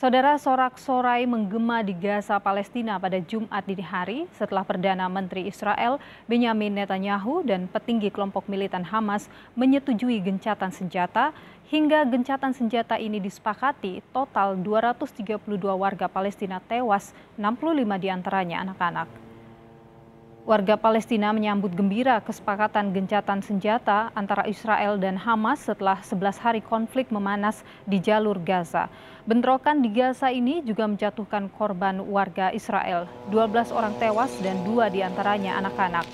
Saudara sorak-sorai menggema di Gaza, Palestina pada Jumat dini hari setelah Perdana Menteri Israel Benjamin Netanyahu dan petinggi kelompok militan Hamas menyetujui gencatan senjata hingga gencatan senjata ini disepakati total 232 warga Palestina tewas, 65 diantaranya anak-anak. Warga Palestina menyambut gembira kesepakatan gencatan senjata antara Israel dan Hamas setelah 11 hari konflik memanas di jalur Gaza. Bentrokan di Gaza ini juga menjatuhkan korban warga Israel. 12 orang tewas dan dua diantaranya anak-anak.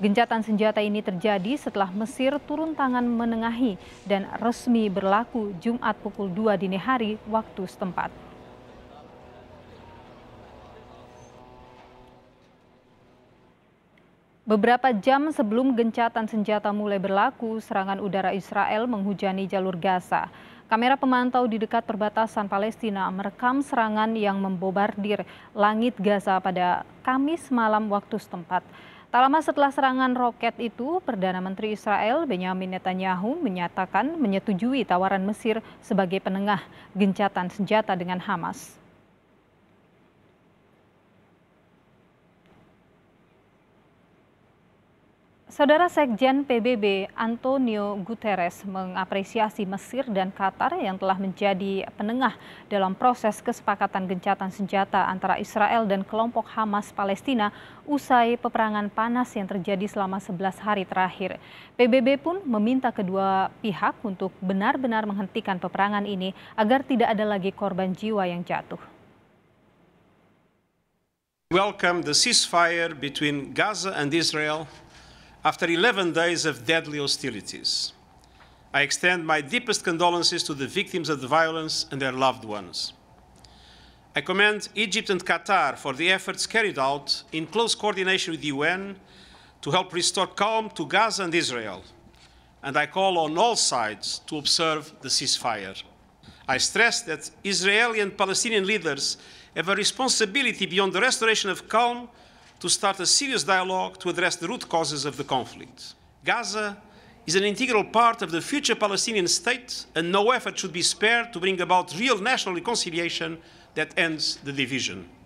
Gencatan senjata ini terjadi setelah Mesir turun tangan menengahi dan resmi berlaku Jumat pukul 2 dini hari waktu setempat. Beberapa jam sebelum gencatan senjata mulai berlaku, serangan udara Israel menghujani jalur Gaza. Kamera pemantau di dekat perbatasan Palestina merekam serangan yang membobardir langit Gaza pada Kamis malam waktu setempat. Tak lama setelah serangan roket itu, Perdana Menteri Israel Benjamin Netanyahu menyatakan menyetujui tawaran Mesir sebagai penengah gencatan senjata dengan Hamas. Saudara Sekjen PBB Antonio Guterres mengapresiasi Mesir dan Qatar yang telah menjadi penengah dalam proses kesepakatan gencatan senjata antara Israel dan kelompok Hamas Palestina usai peperangan panas yang terjadi selama 11 hari terakhir. PBB pun meminta kedua pihak untuk benar-benar menghentikan peperangan ini agar tidak ada lagi korban jiwa yang jatuh. Welcome the ceasefire between Gaza and Israel after 11 days of deadly hostilities. I extend my deepest condolences to the victims of the violence and their loved ones. I commend Egypt and Qatar for the efforts carried out in close coordination with the UN to help restore calm to Gaza and Israel, and I call on all sides to observe the ceasefire. I stress that Israeli and Palestinian leaders have a responsibility beyond the restoration of calm to start a serious dialogue to address the root causes of the conflict. Gaza is an integral part of the future Palestinian state, and no effort should be spared to bring about real national reconciliation that ends the division.